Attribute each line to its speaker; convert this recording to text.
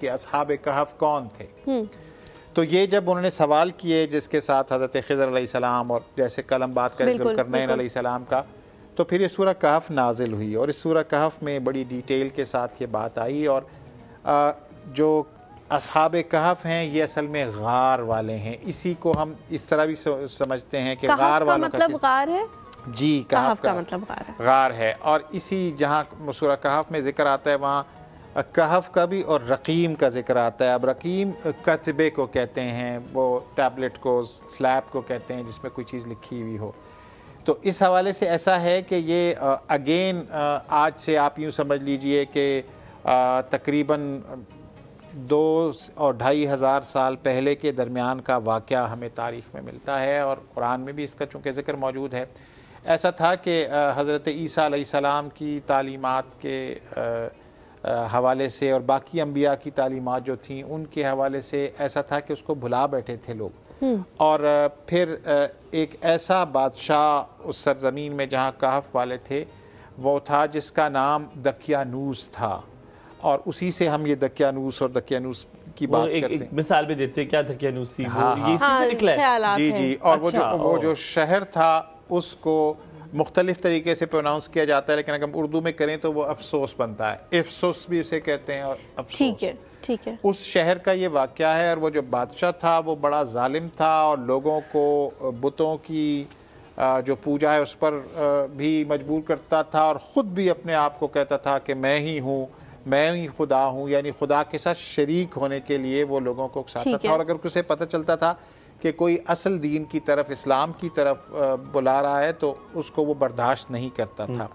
Speaker 1: कि असहाब कहफ कौन थे हम्म। तो ये जब उन्होंने सवाल किए जिसके साथ हज़रत खजर सलाम और जैसे कलम बात करें सलाम का तो फिर ये सूरह कहफ नाजिल हुई और इस सूरह कहफ में बड़ी डिटेल के साथ ये बात आई और आ, जो असहाब कहफ हैं ये असल में गार वाले हैं इसी को हम इस तरह भी समझते हैं कि गार वालों मतलब गार है जी कहफ का, मतलब गार है और इसी जहाँ सूरह कहफ में जिक्र आता है वहाँ कहफ का भी और रकीम का जिक्र आता है अब रकीम कतबे को कहते हैं वो टैबलेट को स्लैब को कहते हैं जिसमें कोई चीज़ लिखी हुई हो तो इस हवाले से ऐसा है कि ये अगेन आज से आप यूँ समझ लीजिए कि तकरीबन दो और ढाई हज़ार साल पहले के दरमियान का वाक़ हमें तारीफ में मिलता है और कुरान में भी इसका चूँकि ज़िक्र मौजूद है ऐसा था कि हज़रत ईसा सलाम की तालीमात के हवाले से और बाकी अम्बिया की तालीमत जो थी उनके हवाले से ऐसा था कि उसको भुला बैठे थे लोग हम्म। और फिर एक ऐसा बादशाह उस सरजमीन में जहाँ कहफ वाले थे वो था जिसका नाम दकियानूस था और उसी से हम ये दकियानूस और दकियानूस की बात एक, करते एक मिसाल भी देते क्या दकियानूसी हाँ, हाँ, ये इसी हाँ, से निकला है जी जी और वो जो अच्छा। वो जो शहर था उसको मुख्तलिफ़ तरीके से प्रोनाउंस किया जाता है लेकिन अगर हम उर्दू में करें तो वो अफसोस बनता है अफसोस भी उसे कहते हैं और अफसोस ठीक है ठीक है उस शहर का ये वाक़ है और वो जो बादशाह था वो बड़ा ालिम था और लोगों को बुतों की जो पूजा है उस पर भी मजबूर करता था और ख़ुद भी अपने आप को कहता था कि मैं ही हूँ मैं ही खुदा हूँ यानी खुदा के साथ शरीक होने के लिए वो लोगों को उकसाता था और अगर उसे पता चलता था कि कोई असल दीन की तरफ इस्लाम की तरफ बुला रहा है तो उसको वो बर्दाश्त नहीं करता हम्म। था